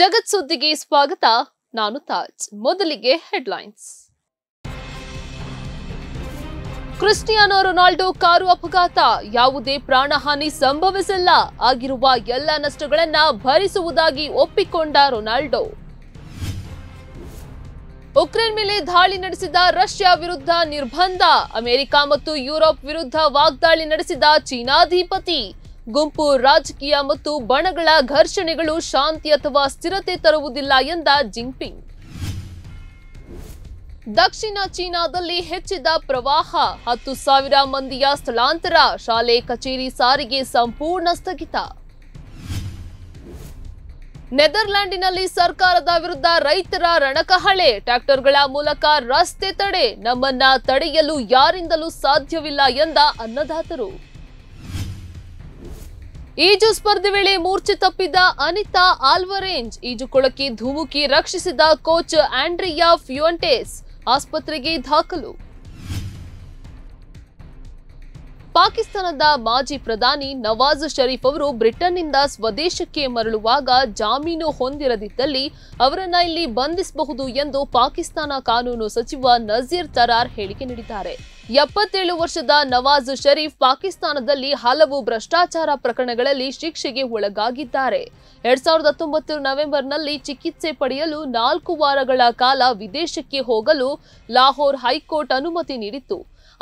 ಜಗತ್ ಸುದ್ದಿಗೆ ಸ್ವಾಗತ ನಾನು ತಾಜ್ ಮೊದಲಿಗೆ ಹೆಡ್ಲೈನ್ಸ್ ಕ್ರಿಸ್ಟಿಯಾನೋ ರೊನಾಲ್ಡೋ ಕಾರು ಅಪಘಾತ ಯಾವುದೇ ಪ್ರಾಣಹಾನಿ ಸಂಭವಿಸಿಲ್ಲ ಆಗಿರುವ ಎಲ್ಲ ನಷ್ಟಗಳನ್ನ ಭರಿಸುವುದಾಗಿ ಒಪ್ಪಿಕೊಂಡ ರೊನಾಲ್ಡೋ ಉಕ್ರೇನ್ ಮೇಲೆ ದಾಳಿ ನಡೆಸಿದ ರಷ್ಯಾ ವಿರುದ್ಧ ನಿರ್ಬಂಧ ಅಮೆರಿಕ ಮತ್ತು ಯುರೋಪ್ ವಿರುದ್ಧ ವಾಗ್ದಾಳಿ ನಡೆಸಿದ ಚೀನಾಧಿಪತಿ ಗುಂಪು ರಾಜಕೀಯ ಮತ್ತು ಬಣಗಳ ಘರ್ಷಣೆಗಳು ಶಾಂತಿ ಅಥವಾ ಸ್ಥಿರತೆ ತರುವುದಿಲ್ಲ ಎಂದ ಜಿಂಗ್ಪಿಂಗ್ ದಕ್ಷಿಣ ಚೀನಾದಲ್ಲಿ ಹೆಚ್ಚಿದ ಪ್ರವಾಹ ಹತ್ತು ಸಾವಿರ ಮಂದಿಯ ಸ್ಥಳಾಂತರ ಶಾಲೆ ಕಚೇರಿ ಸಾರಿಗೆ ಸಂಪೂರ್ಣ ಸ್ಥಗಿತ ನೆದರ್ಲ್ಯಾಂಡಿನಲ್ಲಿ ಸರ್ಕಾರದ ವಿರುದ್ಧ ರೈತರ ರಣಕಹಳೆ ಟ್ರ್ಯಾಕ್ಟರ್ಗಳ ಮೂಲಕ ರಸ್ತೆ ತಡೆ ನಮ್ಮನ್ನ ತಡೆಯಲು ಯಾರಿಂದಲೂ ಸಾಧ್ಯವಿಲ್ಲ ಎಂದ ಅನ್ನದಾತರು ಈಜು ಸ್ಪರ್ಧೆ ವೇಳೆ ಮೂರ್ಛೆ ತಪ್ಪಿದ್ದ ಅನಿತಾ ಆಲ್ವರೇಂಜ್ ಈಜುಕೊಳಕ್ಕೆ ಧುಮುಕಿ ರಕ್ಷಿಸಿದ ಕೋಚ್ ಆಂಡ್ರಿಯಾ ಫ್ಯೂಂಟೇಸ್ ಆಸ್ಪತ್ರೆಗೆ ದಾಖಲು ಪಾಕಿಸ್ತಾನದ ಮಾಜಿ ಪ್ರಧಾನಿ ನವಾಜ್ ಷರೀಫ್ ಅವರು ಬ್ರಿಟನ್ನಿಂದ ಸ್ವದೇಶಕ್ಕೆ ಮರಳುವಾಗ ಜಾಮೀನು ಹೊಂದಿರದಿದ್ದಲ್ಲಿ ಅವರನ್ನ ಇಲ್ಲಿ ಬಂಧಿಸಬಹುದು ಎಂದು ಪಾಕಿಸ್ತಾನ ಕಾನೂನು ಸಚಿವ ನಜೀರ್ ತರಾರ್ ಹೇಳಿಕೆ ನೀಡಿದ್ದಾರೆ ಎಪ್ಪತ್ತೇಳು ವರ್ಷದ ನವಾಜ್ ಷರೀಫ್ ಪಾಕಿಸ್ತಾನದಲ್ಲಿ ಹಲವು ಭ್ರಷ್ಟಾಚಾರ ಪ್ರಕರಣಗಳಲ್ಲಿ ಶಿಕ್ಷೆಗೆ ಒಳಗಾಗಿದ್ದಾರೆ ಎರಡ್ ಸಾವಿರದ ಹತ್ತೊಂಬತ್ತು ನವೆಂಬರ್ನಲ್ಲಿ ಚಿಕಿತ್ಸೆ ಪಡೆಯಲು ನಾಲ್ಕು ವಾರಗಳ ಕಾಲ ವಿದೇಶಕ್ಕೆ ಹೋಗಲು ಲಾಹೋರ್ ಹೈಕೋರ್ಟ್ ಅನುಮತಿ ನೀಡಿತ್ತು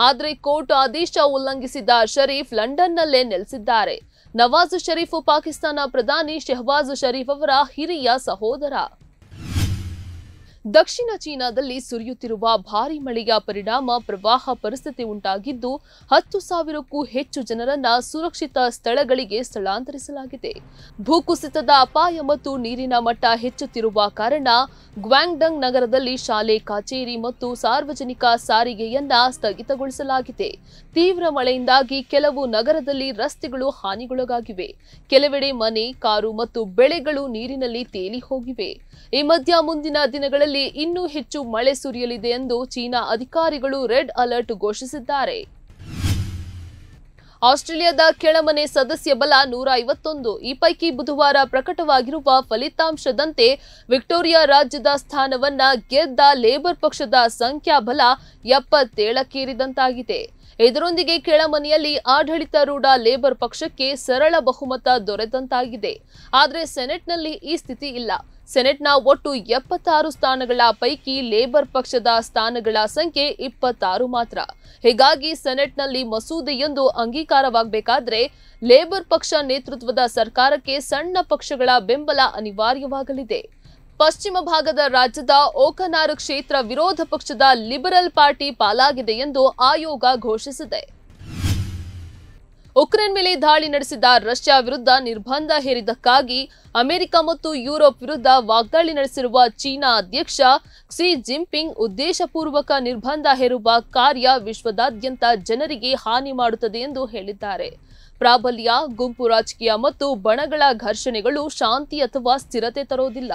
ಆದರೆ ಕೋರ್ಟ್ ಆದೇಶ ಉಲ್ಲಂಘಿಸಿದ ಷರೀಫ್ ಲಂಡನ್ನಲ್ಲೇ ನೆಲೆಸಿದ್ದಾರೆ ನವಾಜ್ ಶರೀಫ್ ಪಾಕಿಸ್ತಾನ ಪ್ರಧಾನಿ ಶೆಹಬಾಜ್ ಷರೀಫ್ ಅವರ ಹಿರಿಯ ಸಹೋದರ ದಕ್ಷಿಣ ಚೀನಾದಲ್ಲಿ ಸುರಿಯುತ್ತಿರುವ ಭಾರಿ ಮಳೆಯ ಪರಿಣಾಮ ಪ್ರವಾಹ ಪರಿಸ್ಥಿತಿ ಉಂಟಾಗಿದ್ದು ಹತ್ತು ಸಾವಿರಕ್ಕೂ ಹೆಚ್ಚು ಜನರನ್ನ ಸುರಕ್ಷಿತ ಸ್ಥಳಗಳಿಗೆ ಸ್ಥಳಾಂತರಿಸಲಾಗಿದೆ ಭೂಕುಸಿತದ ಅಪಾಯ ಮತ್ತು ನೀರಿನ ಮಟ್ಟ ಹೆಚ್ಚುತ್ತಿರುವ ಕಾರಣ ಗ್ವಾಂಗ್ಡಂಗ್ ನಗರದಲ್ಲಿ ಶಾಲೆ ಕಚೇರಿ ಮತ್ತು ಸಾರ್ವಜನಿಕ ಸಾರಿಗೆಯನ್ನ ಸ್ಥಗಿತಗೊಳಿಸಲಾಗಿದೆ ತೀವ್ರ ಮಳೆಯಿಂದಾಗಿ ಕೆಲವು ನಗರದಲ್ಲಿ ರಸ್ತೆಗಳು ಹಾನಿಗೊಳಗಾಗಿವೆ ಕೆಲವೆಡೆ ಮನೆ ಕಾರು ಮತ್ತು ಬೆಳೆಗಳು ನೀರಿನಲ್ಲಿ ತೇಲಿ ಹೋಗಿವೆ ಈ ಮಧ್ಯ ಮುಂದಿನ ದಿನಗಳಲ್ಲಿ ರಾಜ್ಯದಲ್ಲಿ ಇನ್ನೂ ಹೆಚ್ಚು ಮಳೆ ಸುರಿಯಲಿದೆ ಎಂದು ಚೀನಾ ಅಧಿಕಾರಿಗಳು ರೆಡ್ ಅಲರ್ಟ್ ಘೋಷಿಸಿದ್ದಾರೆ ಆಸ್ಟ್ರೇಲಿಯಾದ ಕೆಳಮನೆ ಸದಸ್ಯ ಬಲ ನೂರ ಐವತ್ತೊಂದು ಈ ಪೈಕಿ ಬುಧವಾರ ಪ್ರಕಟವಾಗಿರುವ ಫಲಿತಾಂಶದಂತೆ ವಿಕ್ಟೋರಿಯಾ ರಾಜ್ಯದ ಸ್ಥಾನವನ್ನ ಗೆದ್ದ ಲೇಬರ್ ಪಕ್ಷದ ಸಂಖ್ಯಾಬಲ ಎಪ್ಪತ್ತೇಳಕ್ಕೇರಿದಂತಾಗಿದೆ ಇದರೊಂದಿಗೆ ಕೆಳಮನೆಯಲ್ಲಿ ಆಡಳಿತಾರೂಢ ಲೇಬರ್ ಪಕ್ಷಕ್ಕೆ ಸರಳ ಬಹುಮತ ದೊರೆತಂತಾಗಿದೆ ಆದರೆ ಸೆನೆಟ್ನಲ್ಲಿ ಈ ಸ್ಥಿತಿ ಇಲ್ಲ ಸೆನೆಟ್ನ ಒಟ್ಟು ಎಪ್ಪತ್ತಾರು ಸ್ಥಾನಗಳ ಪೈಕಿ ಲೇಬರ್ ಪಕ್ಷದ ಸ್ಥಾನಗಳ ಸಂಖ್ಯೆ ಇಪ್ಪತ್ತಾರು ಮಾತ್ರ ಹೀಗಾಗಿ ಸೆನೆಟ್ನಲ್ಲಿ ಮಸೂದೆಯೊಂದು ಅಂಗೀಕಾರವಾಗಬೇಕಾದ್ರೆ ಲೇಬರ್ ಪಕ್ಷ ನೇತೃತ್ವದ ಸರ್ಕಾರಕ್ಕೆ ಸಣ್ಣ ಪಕ್ಷಗಳ ಬೆಂಬಲ ಅನಿವಾರ್ಯವಾಗಲಿದೆ ಪಶ್ಚಿಮ ಭಾಗದ ರಾಜ್ಯದ ಓಕನಾರ್ ಕ್ಷೇತ್ರ ವಿರೋಧ ಪಕ್ಷದ ಲಿಬರಲ್ ಪಾರ್ಟಿ ಪಾಲಾಗಿದೆ ಎಂದು ಆಯೋಗ ಘೋಷಿಸಿದೆ ಉಕ್ರೇನ್ ಮೇಲೆ ದಾಳಿ ನಡೆಸಿದ ರಷ್ಯಾ ವಿರುದ್ಧ ನಿರ್ಬಂಧ ಹೇರಿದ್ದಕ್ಕಾಗಿ ಅಮೆರಿಕ ಮತ್ತು ಯುರೋಪ್ ವಿರುದ್ಧ ವಾಗ್ದಾಳಿ ನಡೆಸಿರುವ ಚೀನಾ ಅಧ್ಯಕ್ಷ ಕ್ಸಿ ಜಿನ್ಪಿಂಗ್ ಉದ್ದೇಶಪೂರ್ವಕ ನಿರ್ಬಂಧ ಹೇರುವ ಕಾರ್ಯ ವಿಶ್ವದಾದ್ಯಂತ ಜನರಿಗೆ ಹಾನಿ ಮಾಡುತ್ತದೆ ಎಂದು ಹೇಳಿದ್ದಾರೆ ಪ್ರಾಬಲ್ಯ ಗುಂಪು ರಾಜಕೀಯ ಮತ್ತು ಬಣಗಳ ಘರ್ಷಣೆಗಳು ಶಾಂತಿ ಅಥವಾ ಸ್ಥಿರತೆ ತರುವುದಿಲ್ಲ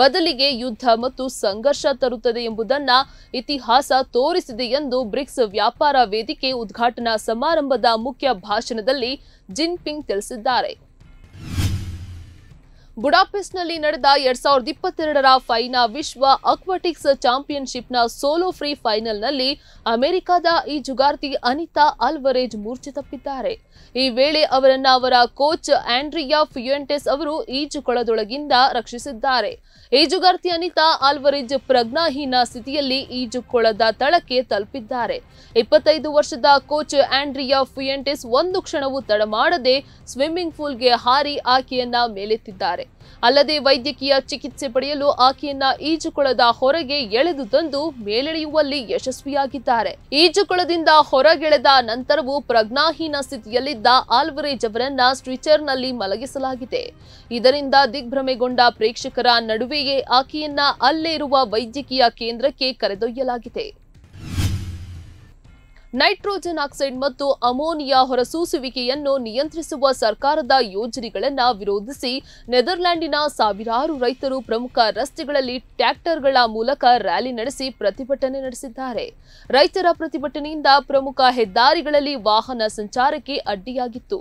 ಬದಲಿಗೆ ಯುದ್ಧ ಮತ್ತು ಸಂಘರ್ಷ ತರುತ್ತದೆ ಎಂಬುದನ್ನು ಇತಿಹಾಸ ತೋರಿಸಿದೆ ಎಂದು ಬ್ರಿಕ್ಸ್ ವ್ಯಾಪಾರ ವೇದಿಕೆ ಉದ್ಘಾಟನಾ ಸಮಾರಂಭದ ಮುಖ್ಯ ಭಾಷಣದಲ್ಲಿ ಜಿನ್ಪಿಂಗ್ ತಿಳಿಸಿದ್ದಾರೆ ಬುಡಾಪೆಸ್ಟ್ನಲ್ಲಿ ನಡೆದ ಎರಡ್ ಸಾವಿರದ ಇಪ್ಪತ್ತೆರಡರ ಫೈನಾ ವಿಶ್ವ ಅಕ್ವಾಟಿಕ್ಸ್ ಚಾಂಪಿಯನ್ಶಿಪ್ನ ಸೋಲೋ ಫ್ರೀ ಫೈನಲ್ನಲ್ಲಿ ಅಮೆರಿಕದ ಈ ಜುಗಾರ್ತಿ ಅನಿತಾ ಅಲ್ವರೇಜ್ ಮೂರ್ಛೆ ತಪ್ಪಿದ್ದಾರೆ ಈ ವೇಳೆ ಅವರನ್ನ ಅವರ ಕೋಚ್ ಆಂಡ್ರಿಯಾ ಫಿಯೆಂಟೆಸ್ ಅವರು ಈಜುಕೊಳದೊಳಗಿಂದ ರಕ್ಷಿಸಿದ್ದಾರೆ ಈಜುಗಾರ್ತಿ ಅನಿತಾ ಆಲ್ವರೇಜ್ ಪ್ರಜ್ಞಾಹೀನ ಸ್ಥಿತಿಯಲ್ಲಿ ಈಜುಕೊಳದ ತಳಕ್ಕೆ ತಲುಪಿದ್ದಾರೆ ಇಪ್ಪತ್ತೈದು ವರ್ಷದ ಕೋಚ್ ಆಂಡ್ರಿಯಾ ಫಿಯೆಂಟೆಸ್ ಒಂದು ಕ್ಷಣವೂ ತಡಮಾಡದೆ ಮಾಡದೆ ಸ್ವಿಮ್ಮಿಂಗ್ ಪೂಲ್ಗೆ ಹಾರಿ ಆಕೆಯನ್ನ ಮೇಲೆತ್ತಿದ್ದಾರೆ ಅಲ್ಲದೆ ವೈದ್ಯಕೀಯ ಚಿಕಿತ್ಸೆ ಪಡೆಯಲು ಆಕೆಯನ್ನ ಈಜುಕೊಳದ ಹೊರಗೆ ಎಳೆದು ತಂದು ಮೇಲೆಳೆಯುವಲ್ಲಿ ಯಶಸ್ವಿಯಾಗಿದ್ದಾರೆ ಈಜುಕೊಳದಿಂದ ಹೊರಗೆಳೆದ ನಂತರವೂ ಪ್ರಜ್ಞಾಹೀನ ಸ್ಥಿತಿಯಲ್ಲಿದ್ದ ಆಲ್ವರೇಜ್ ಅವರನ್ನ ಸ್ಟ್ರಿಚರ್ನಲ್ಲಿ ಮಲಗಿಸಲಾಗಿದೆ ಇದರಿಂದ ದಿಗ್ಭ್ರಮೆಗೊಂಡ ಪ್ರೇಕ್ಷಕರ ನಡುವೆಯೇ ಆಕೆಯನ್ನ ಅಲ್ಲೇ ಇರುವ ವೈದ್ಯಕೀಯ ಕೇಂದ್ರಕ್ಕೆ ಕರೆದೊಯ್ಯಲಾಗಿದೆ ನೈಟ್ರೋಜನ್ ಆಕ್ಸೈಡ್ ಮತ್ತು ಅಮೋನಿಯಾ ಹೊರಸೂಸುವಿಕೆಯನ್ನು ನಿಯಂತ್ರಿಸುವ ಸರ್ಕಾರದ ಯೋಜನೆಗಳನ್ನು ವಿರೋಧಿಸಿ ನೆದರ್ಲ್ಯಾಂಡಿನ ಸಾವಿರಾರು ರೈತರು ಪ್ರಮುಖ ರಸ್ತೆಗಳಲ್ಲಿ ಟ್ರ್ಯಾಕ್ಟರ್ಗಳ ಮೂಲಕ ರ್ಯಾಲಿ ನಡೆಸಿ ಪ್ರತಿಭಟನೆ ನಡೆಸಿದ್ದಾರೆ ರೈತರ ಪ್ರತಿಭಟನೆಯಿಂದ ಪ್ರಮುಖ ಹೆದ್ದಾರಿಗಳಲ್ಲಿ ವಾಹನ ಸಂಚಾರಕ್ಕೆ ಅಡ್ಡಿಯಾಗಿತ್ತು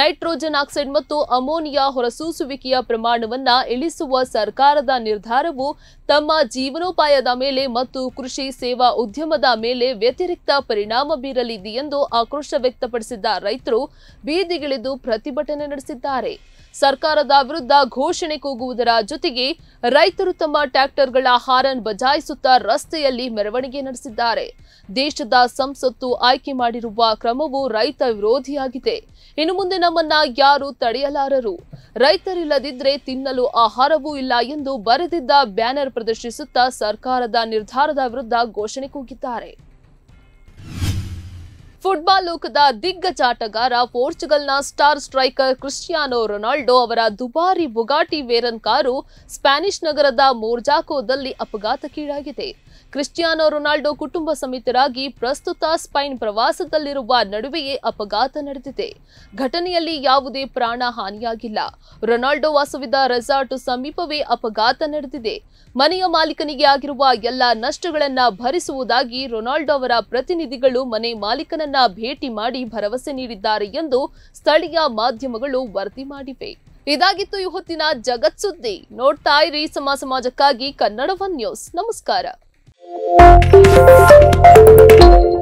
ನೈಟ್ರೋಜನ್ ಆಕ್ಸೈಡ್ ಮತ್ತು ಅಮೋನಿಯಾ ಹೊರಸೂಸುವಿಕೆಯ ಪ್ರಮಾಣವನ್ನು ಇಳಿಸುವ ಸರ್ಕಾರದ ನಿರ್ಧಾರವು ತಮ್ಮ ಜೀವನೋಪಾಯದ ಮೇಲೆ ಮತ್ತು ಕೃಷಿ ಸೇವಾ ಉದ್ಯಮದ ಮೇಲೆ ವ್ಯತಿರಿಕ್ತ ಪರಿಣಾಮ ಪರಿಣಾಮ ಬೀರಲಿದೆ ಎಂದು ಆಕ್ರೋಶ ವ್ಯಕ್ತಪಡಿಸಿದ್ದ ರೈತರು ಬೀದಿಗಿಳಿದು ಪ್ರತಿಭಟನೆ ನಡೆಸಿದ್ದಾರೆ ಸರ್ಕಾರದ ವಿರುದ್ಧ ಘೋಷಣೆ ಕೂಗುವುದರ ಜೊತೆಗೆ ರೈತರು ತಮ್ಮ ಟ್ರ್ಯಾಕ್ಟರ್ಗಳ ಹಾರನ್ ಬಜಾಯಿಸುತ್ತಾ ರಸ್ತೆಯಲ್ಲಿ ಮೆರವಣಿಗೆ ನಡೆಸಿದ್ದಾರೆ ದೇಶದ ಸಂಸತ್ತು ಆಯ್ಕೆ ಮಾಡಿರುವ ಕ್ರಮವು ರೈತ ವಿರೋಧಿಯಾಗಿದೆ ಇನ್ನು ಮುಂದೆ ನಮ್ಮನ್ನ ಯಾರು ತಡೆಯಲಾರರು ರೈತರಿಲ್ಲದಿದ್ರೆ ತಿನ್ನಲು ಆಹಾರವೂ ಇಲ್ಲ ಎಂದು ಬರೆದಿದ್ದ ಬ್ಯಾನರ್ ಪ್ರದರ್ಶಿಸುತ್ತಾ ಸರ್ಕಾರದ ನಿರ್ಧಾರದ ವಿರುದ್ಧ ಘೋಷಣೆ ಕೂಗಿದ್ದಾರೆ ಫುಟ್ಬಾಲ್ ಲೋಕದ ದಿಗ್ಗಜ ಆಟಗಾರ ಪೋರ್ಚುಗಲ್ನ ಸ್ಟಾರ್ ಸ್ಟ್ರೈಕರ್ ಕ್ರಿಸ್ಟಿಯಾನೋ ರೊನಾಲ್ಡೋ ಅವರ ದುಬಾರಿ ಬುಗಾಟಿ ವೇರನ್ ಕಾರು ಸ್ಪ್ಯಾನಿಷ್ ನಗರದ ಮೋರ್ಜಾಕೋದಲ್ಲಿ ಅಪಘಾತಕ್ಕೀಡಾಗಿದೆ ಕ್ರಿಸ್ಟಿಯಾನೋ ರೊನಾಲ್ಡೋ ಕುಟುಂಬ ಸಮೇತರಾಗಿ ಪ್ರಸ್ತುತ ಸ್ಪೈನ್ ಪ್ರವಾಸದಲ್ಲಿರುವ ನಡುವೆಯೇ ಅಪಘಾತ ನಡೆದಿದೆ ಘಟನೆಯಲ್ಲಿ ಯಾವುದೇ ಪ್ರಾಣ ಹಾನಿಯಾಗಿಲ್ಲ ರೊನಾಲ್ಡೋ ವಾಸವಿದ್ದ ರೆಸಾರ್ಟ್ ಸಮೀಪವೇ ಅಪಘಾತ ನಡೆದಿದೆ ಮನೆಯ ಮಾಲೀಕನಿಗೆ ಆಗಿರುವ ಎಲ್ಲ ನಷ್ಟಗಳನ್ನು ಭರಿಸುವುದಾಗಿ ರೊನಾಲ್ಡೋ ಅವರ ಪ್ರತಿನಿಧಿಗಳು ಮನೆ ಮಾಲೀಕನ ಅವರನ್ನ ಭೇಟಿ ಮಾಡಿ ಭರವಸೆ ನೀಡಿದ್ದಾರೆ ಎಂದು ಸ್ಥಳೀಯ ಮಾಧ್ಯಮಗಳು ವರದಿ ಮಾಡಿವೆ ಇದಾಗಿತ್ತು ಈ ಹೊತ್ತಿನ ಜಗತ್ ಸುದ್ದಿ ನೋಡ್ತಾ ಇರಿ ಸಮ ಸಮಾಜಕ್ಕಾಗಿ ಒನ್ ನ್ಯೂಸ್ ನಮಸ್ಕಾರ